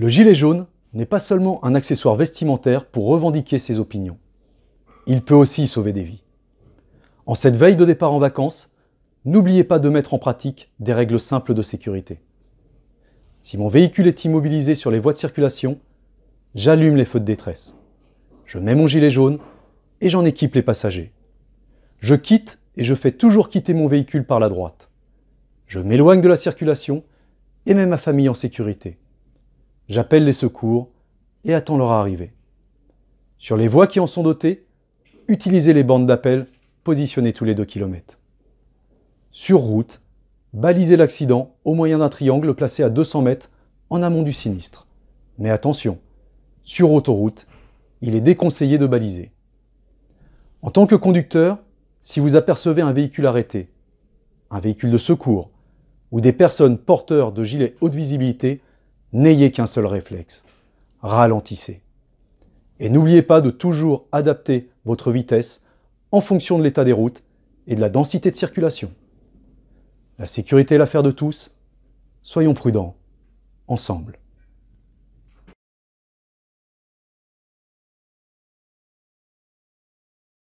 Le gilet jaune n'est pas seulement un accessoire vestimentaire pour revendiquer ses opinions. Il peut aussi sauver des vies. En cette veille de départ en vacances, n'oubliez pas de mettre en pratique des règles simples de sécurité. Si mon véhicule est immobilisé sur les voies de circulation, j'allume les feux de détresse. Je mets mon gilet jaune et j'en équipe les passagers. Je quitte et je fais toujours quitter mon véhicule par la droite. Je m'éloigne de la circulation et mets ma famille en sécurité j'appelle les secours et attends leur arrivée. Sur les voies qui en sont dotées, utilisez les bandes d'appel positionnées tous les 2 km. Sur route, balisez l'accident au moyen d'un triangle placé à 200 mètres en amont du sinistre. Mais attention, sur autoroute, il est déconseillé de baliser. En tant que conducteur, si vous apercevez un véhicule arrêté, un véhicule de secours ou des personnes porteurs de gilets haute visibilité, n'ayez qu'un seul réflexe, ralentissez. Et n'oubliez pas de toujours adapter votre vitesse en fonction de l'état des routes et de la densité de circulation. La sécurité est l'affaire de tous, soyons prudents, ensemble.